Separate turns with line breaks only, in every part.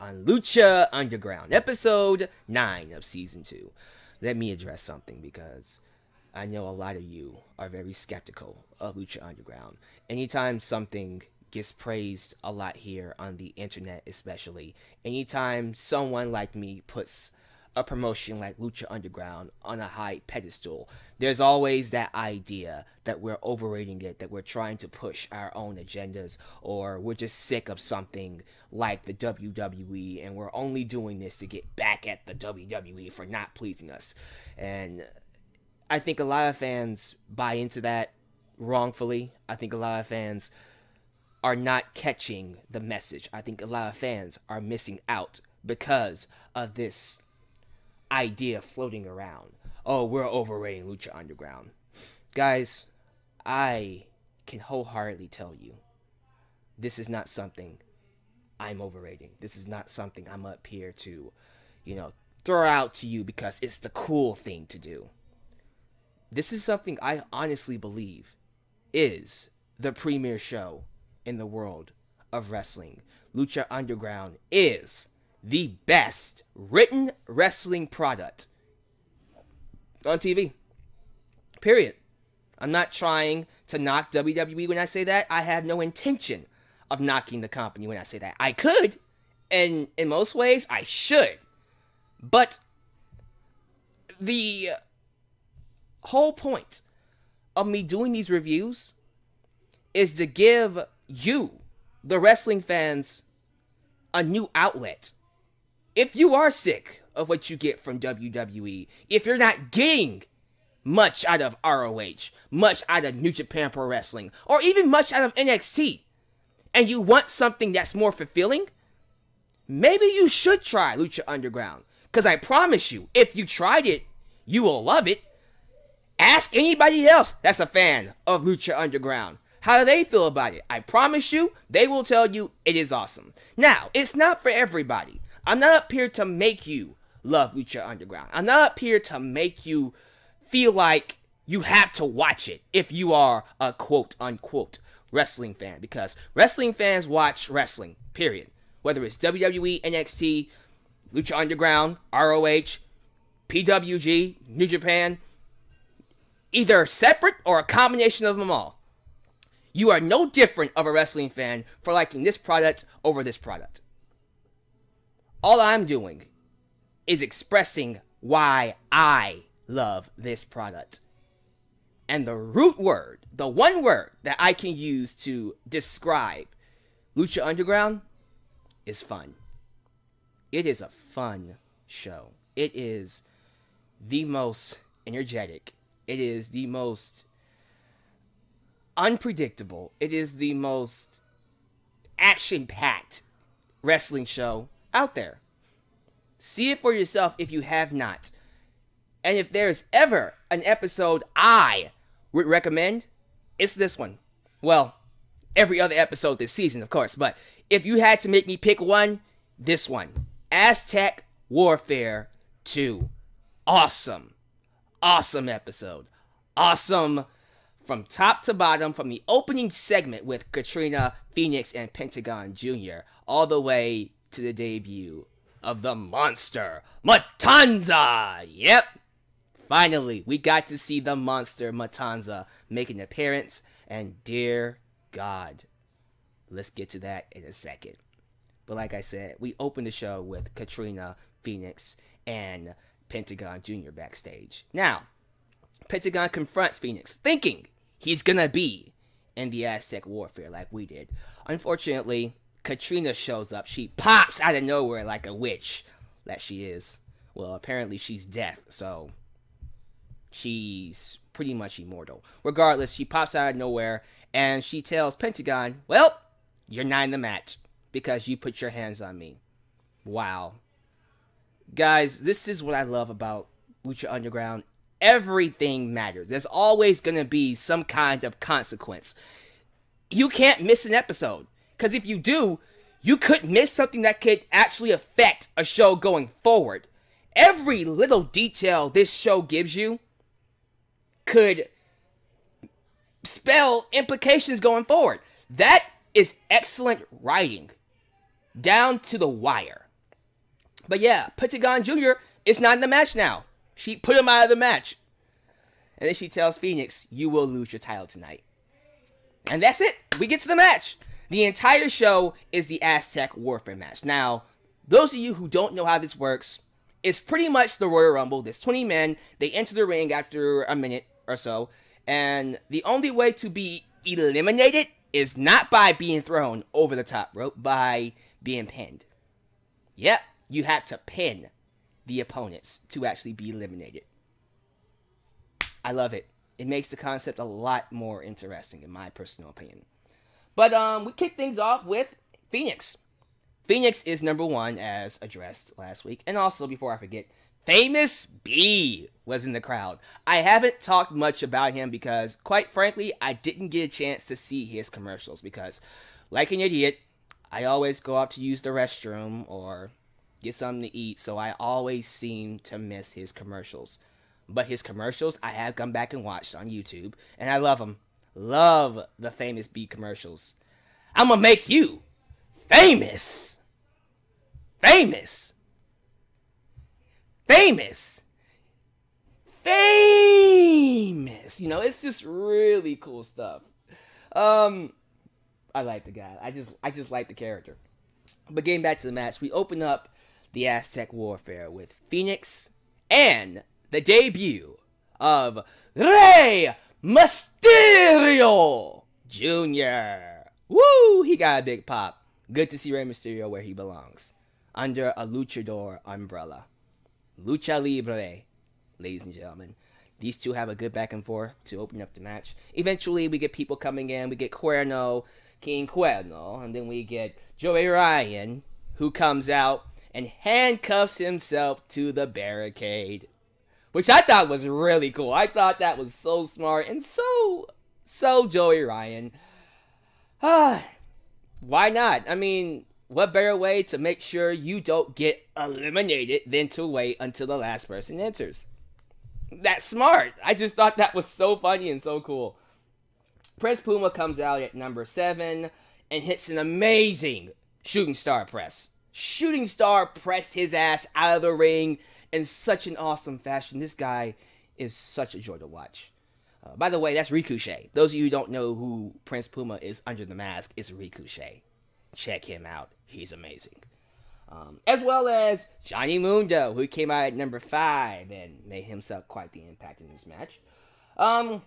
on Lucha Underground, episode 9 of season 2. Let me address something because I know a lot of you are very skeptical of Lucha Underground. Anytime something gets praised a lot here on the internet, especially, anytime someone like me puts a promotion like Lucha Underground on a high pedestal, there's always that idea that we're overrating it, that we're trying to push our own agendas, or we're just sick of something like the WWE and we're only doing this to get back at the WWE for not pleasing us. And I think a lot of fans buy into that wrongfully. I think a lot of fans are not catching the message. I think a lot of fans are missing out because of this idea floating around. Oh, we're overrating Lucha Underground. Guys, I can wholeheartedly tell you this is not something I'm overrating. This is not something I'm up here to, you know, throw out to you because it's the cool thing to do. This is something I honestly believe is the premier show in the world of wrestling. Lucha Underground is the best written wrestling product on TV. Period. I'm not trying to knock WWE when I say that. I have no intention of knocking the company when I say that. I could, and in most ways, I should. But the whole point of me doing these reviews is to give you, the wrestling fans, a new outlet if you are sick of what you get from WWE, if you're not getting much out of ROH, much out of New Japan Pro Wrestling, or even much out of NXT, and you want something that's more fulfilling, maybe you should try Lucha Underground. Because I promise you, if you tried it, you will love it. Ask anybody else that's a fan of Lucha Underground. How do they feel about it? I promise you, they will tell you it is awesome. Now, it's not for everybody. I'm not up here to make you love Lucha Underground. I'm not up here to make you feel like you have to watch it if you are a quote unquote wrestling fan because wrestling fans watch wrestling, period. Whether it's WWE, NXT, Lucha Underground, ROH, PWG, New Japan, either separate or a combination of them all. You are no different of a wrestling fan for liking this product over this product. All I'm doing is expressing why I love this product. And the root word, the one word that I can use to describe Lucha Underground is fun. It is a fun show. It is the most energetic. It is the most unpredictable. It is the most action packed wrestling show out there. See it for yourself if you have not. And if there's ever an episode I would recommend, it's this one. Well, every other episode this season, of course, but if you had to make me pick one, this one Aztec Warfare 2. Awesome. Awesome episode. Awesome from top to bottom, from the opening segment with Katrina Phoenix and Pentagon Jr., all the way to the debut of the monster, Matanza! Yep! Finally, we got to see the monster, Matanza, make an appearance, and dear God, let's get to that in a second. But like I said, we opened the show with Katrina, Phoenix, and Pentagon Jr. backstage. Now, Pentagon confronts Phoenix, thinking he's gonna be in the Aztec warfare like we did. Unfortunately, Katrina shows up. She pops out of nowhere like a witch that she is. Well, apparently she's death, so she's pretty much immortal. Regardless, she pops out of nowhere and she tells Pentagon, Well, you're not in the match because you put your hands on me. Wow. Guys, this is what I love about Lucha Underground. Everything matters. There's always going to be some kind of consequence. You can't miss an episode. Because if you do, you could miss something that could actually affect a show going forward. Every little detail this show gives you could spell implications going forward. That is excellent writing, down to the wire. But yeah, Pentagon Jr. is not in the match now. She put him out of the match. And then she tells Phoenix, You will lose your title tonight. And that's it. We get to the match. The entire show is the Aztec Warfare match. Now, those of you who don't know how this works, it's pretty much the Royal Rumble. There's 20 men, they enter the ring after a minute or so, and the only way to be eliminated is not by being thrown over the top rope, by being pinned. Yep, you have to pin the opponents to actually be eliminated. I love it. It makes the concept a lot more interesting, in my personal opinion. But um, we kick things off with Phoenix. Phoenix is number one as addressed last week. And also, before I forget, Famous B was in the crowd. I haven't talked much about him because, quite frankly, I didn't get a chance to see his commercials because, like an idiot, I always go out to use the restroom or get something to eat, so I always seem to miss his commercials. But his commercials, I have come back and watched on YouTube, and I love them love the famous B commercials. I'm gonna make you famous. Famous. Famous. Famous. You know, it's just really cool stuff. Um I like the guy. I just I just like the character. But getting back to the match, we open up the Aztec Warfare with Phoenix and the debut of Rey Mysterio Jr. Woo! He got a big pop. Good to see Rey Mysterio where he belongs. Under a luchador umbrella. Lucha Libre, ladies and gentlemen. These two have a good back and forth to open up the match. Eventually, we get people coming in. We get Cuerno, King Cuerno, and then we get Joey Ryan, who comes out and handcuffs himself to the barricade which I thought was really cool. I thought that was so smart and so so Joey Ryan. Ah, why not? I mean, what better way to make sure you don't get eliminated than to wait until the last person enters? That's smart. I just thought that was so funny and so cool. Prince Puma comes out at number seven and hits an amazing shooting star press. Shooting star pressed his ass out of the ring in such an awesome fashion. This guy is such a joy to watch. Uh, by the way, that's Ricochet. Those of you who don't know who Prince Puma is under the mask, it's Ricochet. Check him out. He's amazing. Um, as well as Johnny Mundo, who came out at number five and made himself quite the impact in this match. Um,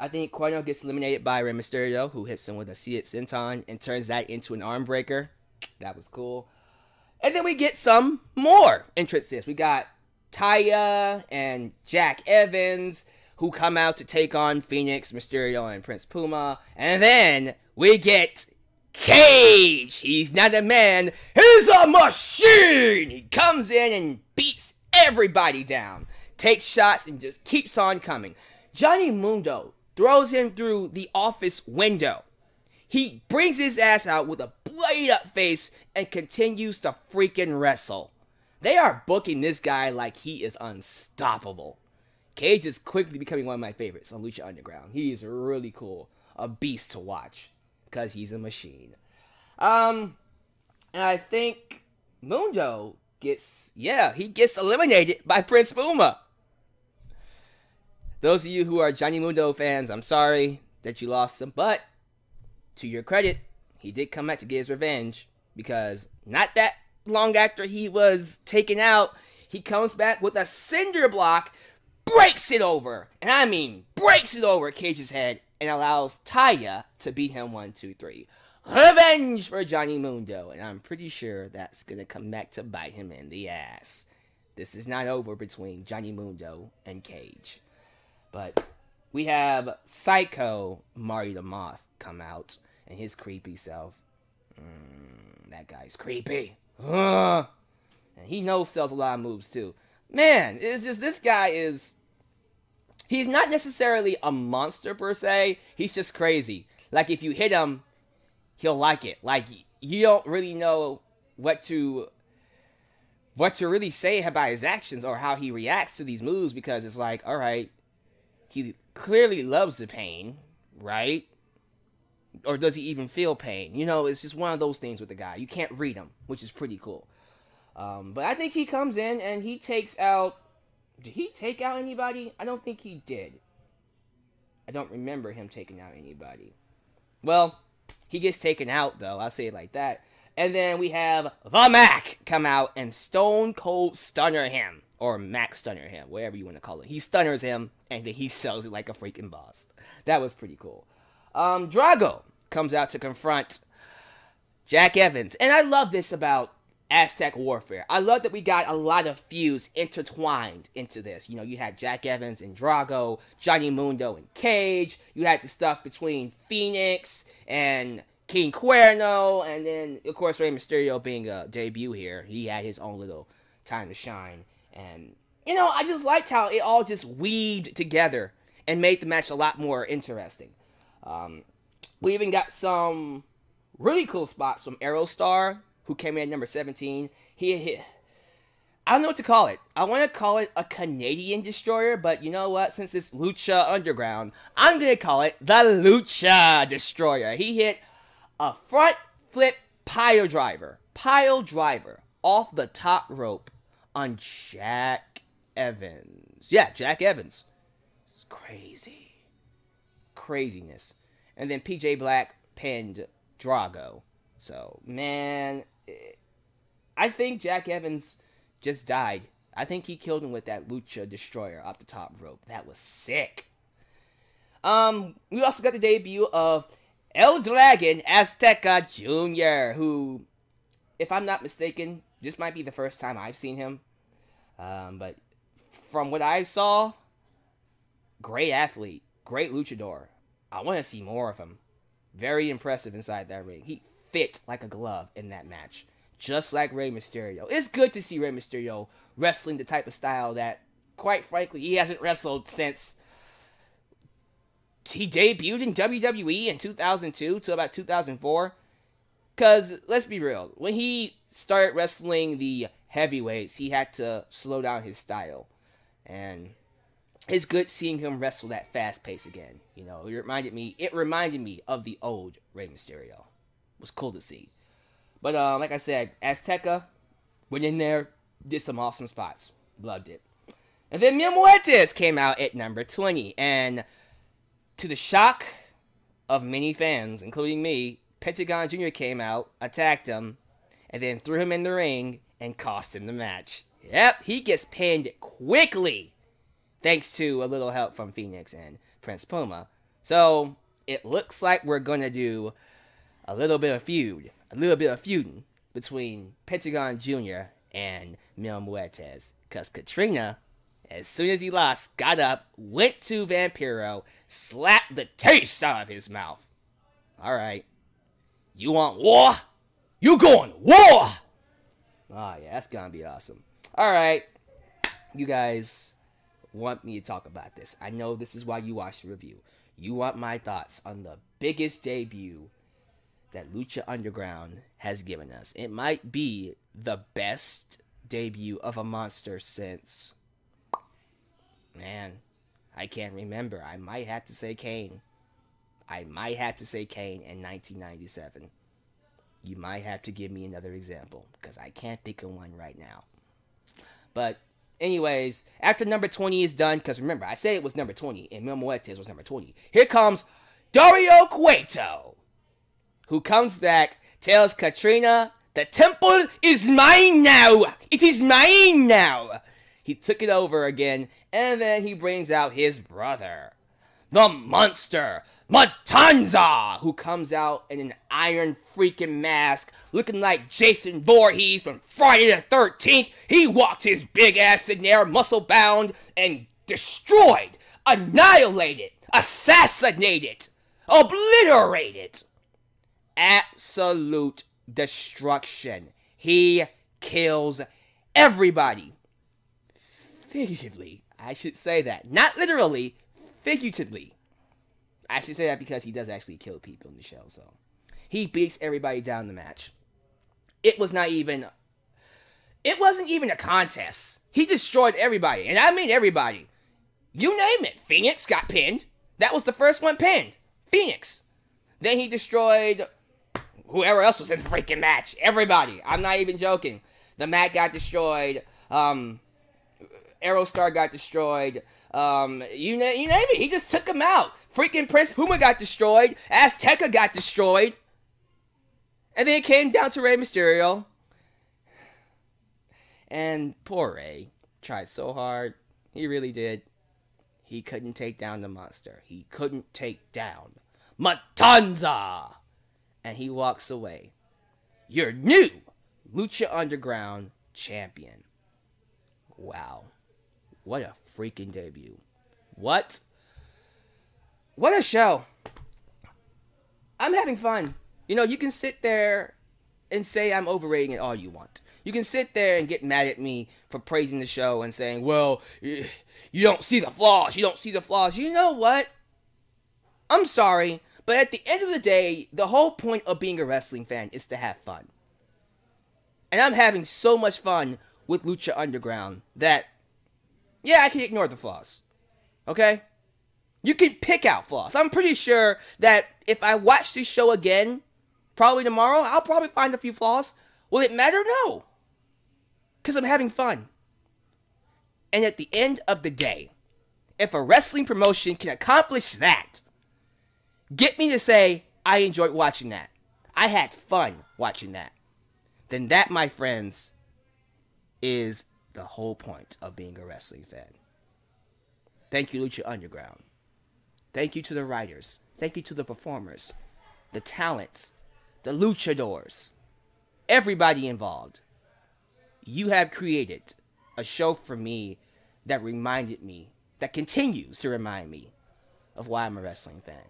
I think Cornell gets eliminated by Rey Mysterio, who hits him with a seated senton and turns that into an arm breaker. That was cool. And then we get some more entrances. We got Taya and Jack Evans who come out to take on Phoenix, Mysterio, and Prince Puma. And then we get Cage. He's not a man, he's a machine. He comes in and beats everybody down, takes shots, and just keeps on coming. Johnny Mundo throws him through the office window. He brings his ass out with a played up face and continues to freaking wrestle. They are booking this guy like he is unstoppable. Cage is quickly becoming one of my favorites on Lucha Underground. He is really cool. A beast to watch. Because he's a machine. Um, and I think Mundo gets, yeah, he gets eliminated by Prince Puma. Those of you who are Johnny Mundo fans, I'm sorry that you lost him, but to your credit, he did come back to get his revenge because not that long after he was taken out, he comes back with a cinder block, breaks it over, and I mean breaks it over Cage's head, and allows Taya to beat him one, two, three. Revenge for Johnny Mundo, and I'm pretty sure that's gonna come back to bite him in the ass. This is not over between Johnny Mundo and Cage. But we have Psycho Mario the Moth come out and his creepy self. Mm, that guy's creepy. Uh, and he knows sells a lot of moves too. Man, it's just this guy is. He's not necessarily a monster per se. He's just crazy. Like if you hit him, he'll like it. Like you don't really know what to what to really say about his actions or how he reacts to these moves because it's like, all right, he clearly loves the pain, right? or does he even feel pain? You know, it's just one of those things with the guy. You can't read him, which is pretty cool. Um, but I think he comes in and he takes out. Did he take out anybody? I don't think he did. I don't remember him taking out anybody. Well, he gets taken out though. I'll say it like that. And then we have the Mac come out and Stone Cold stunner him or Mac stunner him, whatever you want to call it. He stunners him and then he sells it like a freaking boss. That was pretty cool. Um, Drago comes out to confront Jack Evans. And I love this about Aztec Warfare. I love that we got a lot of feuds intertwined into this. You know, you had Jack Evans and Drago, Johnny Mundo and Cage. You had the stuff between Phoenix and King Cuerno. And then, of course, Rey Mysterio being a debut here. He had his own little time to shine. And, you know, I just liked how it all just weaved together and made the match a lot more interesting. Um, we even got some really cool spots from Aerostar, who came in at number 17. He hit. I don't know what to call it. I want to call it a Canadian destroyer, but you know what? Since it's Lucha Underground, I'm going to call it the Lucha Destroyer. He hit a front flip pile driver, pile driver off the top rope on Jack Evans. Yeah, Jack Evans. It's crazy. Craziness and then PJ Black pinned Drago. So, man, eh, I think Jack Evans just died. I think he killed him with that Lucha Destroyer up the top rope. That was sick. Um, we also got the debut of El Dragon Azteca Jr., who, if I'm not mistaken, this might be the first time I've seen him. Um, but from what I saw, great athlete, great luchador. I want to see more of him. Very impressive inside that ring. He fit like a glove in that match, just like Rey Mysterio. It's good to see Rey Mysterio wrestling the type of style that, quite frankly, he hasn't wrestled since he debuted in WWE in 2002 to about 2004. Because, let's be real, when he started wrestling the heavyweights, he had to slow down his style. And it's good seeing him wrestle that fast pace again. You know, it reminded me it reminded me of the old Rey Mysterio. It was cool to see. But uh, like I said, Azteca went in there, did some awesome spots. Loved it. And then Mia Muertes came out at number 20. And to the shock of many fans, including me, Pentagon Jr. came out, attacked him, and then threw him in the ring and cost him the match. Yep, he gets pinned quickly thanks to a little help from Phoenix and Prince Puma. So it looks like we're gonna do a little bit of feud, a little bit of feuding between Pentagon Jr. and Mil Muertes, cause Katrina, as soon as he lost, got up, went to Vampiro, slapped the taste out of his mouth. All right, you want war? You going war? Oh yeah, that's gonna be awesome. All right, you guys want me to talk about this. I know this is why you watch the review. You want my thoughts on the biggest debut that Lucha Underground has given us. It might be the best debut of a monster since. Man, I can't remember. I might have to say Kane. I might have to say Kane in 1997. You might have to give me another example because I can't think of one right now. But anyways, after number 20 is done, because remember, I said it was number 20, and Mil Muertes was number 20. Here comes Dario Cueto, who comes back, tells Katrina, the temple is mine now! It is mine now! He took it over again, and then he brings out his brother the monster, Matanza, who comes out in an iron freaking mask, looking like Jason Voorhees from Friday the 13th. He walked his big ass in there, muscle bound, and destroyed, annihilated, assassinated, obliterated. Absolute destruction. He kills everybody. Figuratively, I should say that. Not literally, figuratively. I should say that because he does actually kill people in the show, so he beats everybody down the match. It was not even it wasn't even a contest. He destroyed everybody, and I mean everybody. You name it. Phoenix got pinned. That was the first one pinned. Phoenix. Then he destroyed whoever else was in the freaking match. Everybody. I'm not even joking. The Mac got destroyed. Um, Aerostar got destroyed. Um, you, na you name it. He just took them out. Freaking Prince Puma got destroyed. Azteca got destroyed. And then it came down to Rey Mysterio. And poor Rey tried so hard. He really did. He couldn't take down the monster. He couldn't take down Matanza. And he walks away. Your new Lucha Underground champion. Wow. What a freaking debut. What? What a show. I'm having fun. You know, you can sit there and say I'm overrating it all you want. You can sit there and get mad at me for praising the show and saying, well, you don't see the flaws. You don't see the flaws. You know what? I'm sorry, but at the end of the day, the whole point of being a wrestling fan is to have fun. And I'm having so much fun with Lucha Underground that yeah, I can ignore the flaws. Okay? You can pick out flaws. I'm pretty sure that if I watch this show again, probably tomorrow, I'll probably find a few flaws. Will it matter? No. Because I'm having fun. And at the end of the day, if a wrestling promotion can accomplish that, get me to say, I enjoyed watching that. I had fun watching that. Then that, my friends, is the whole point of being a wrestling fan. Thank you, Lucha Underground. Thank you to the writers. Thank you to the performers, the talents, the luchadors, everybody involved. You have created a show for me that reminded me, that continues to remind me of why I'm a wrestling fan.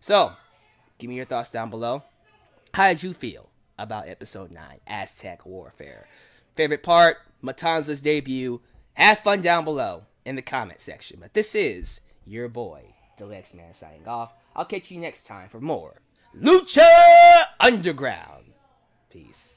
So, give me your thoughts down below. How did you feel about episode 9, Aztec Warfare? Favorite part? Matanza's debut. Have fun down below in the comment section. But this is your boy, Deluxe Man, signing off. I'll catch you next time for more Lucha Underground. Peace.